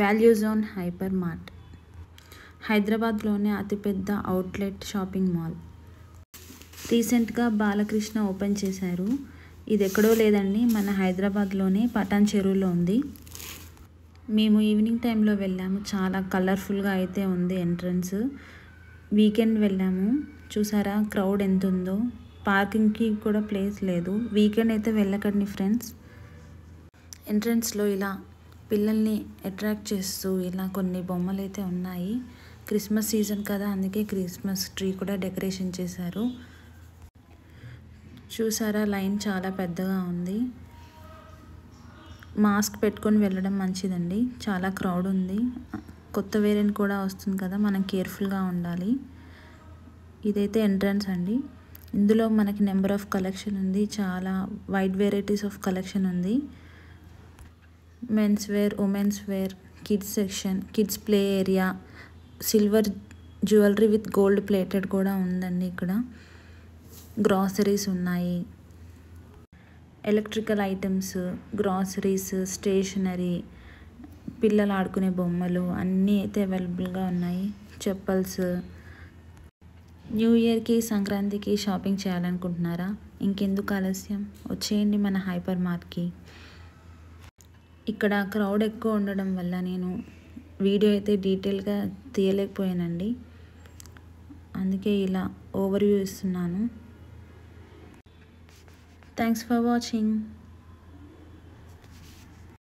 value zone hyper mart హైదరాబాద్లోనే అతిపెద్ద outlet shopping mall రీసెంట్గా బాలకృష్ణ ఓపెన్ చేశారు ఇది ఎక్కడో లేదండి మన హైదరాబాద్లోనే పటాన్ చెరువులో ఉంది మేము ఈవినింగ్ టైంలో వెళ్ళాము చాలా కలర్ఫుల్గా అయితే ఉంది ఎంట్రన్స్ వీకెండ్ వెళ్ళాము చూసారా క్రౌడ్ ఎంత ఉందో పార్కింగ్కి కూడా ప్లేస్ లేదు వీకెండ్ అయితే వెళ్ళకండి ఫ్రెండ్స్ ఎంట్రన్స్లో ఇలా పిల్లల్ని అట్రాక్ట్ చేస్తూ ఇలా కొన్ని బొమ్మలు అయితే ఉన్నాయి క్రిస్మస్ సీజన్ కదా అందుకే క్రిస్మస్ ట్రీ కూడా డెకరేషన్ చేశారు చూసారా లైన్ చాలా పెద్దగా ఉంది మాస్క్ పెట్టుకొని వెళ్ళడం మంచిదండి చాలా క్రౌడ్ ఉంది కొత్త వేరియంట్ కూడా వస్తుంది కదా మనం కేర్ఫుల్గా ఉండాలి ఇదైతే ఎంట్రన్స్ అండి ఇందులో మనకి నెంబర్ ఆఫ్ కలెక్షన్ ఉంది చాలా వైడ్ వెరైటీస్ ఆఫ్ కలెక్షన్ ఉంది men's wear women's wear kids section kids play area silver jewellery with gold plated కూడా ఉందండి ఇక్కడ గ్రాసరీస్ ఉన్నాయి ఎలక్ట్రికల్ ఐటమ్స్ గ్రాసరీస్ స్టేషనరీ పిల్లలు ఆడుకునే బొమ్మలు అన్నీ అయితే అవైలబుల్గా ఉన్నాయి చెప్పల్స్ న్యూ ఇయర్కి సంక్రాంతికి షాపింగ్ చేయాలనుకుంటున్నారా ఇంకెందుకు ఆలస్యం వచ్చేయండి మన హైపర్ మార్ట్కి ఇక్కడ క్రౌడ్ ఎక్కువ ఉండడం వల్ల నేను వీడియో అయితే డీటెయిల్గా తీయలేకపోయానండి అందుకే ఇలా ఓవర్వ్యూ ఇస్తున్నాను థ్యాంక్స్ ఫర్ వాచింగ్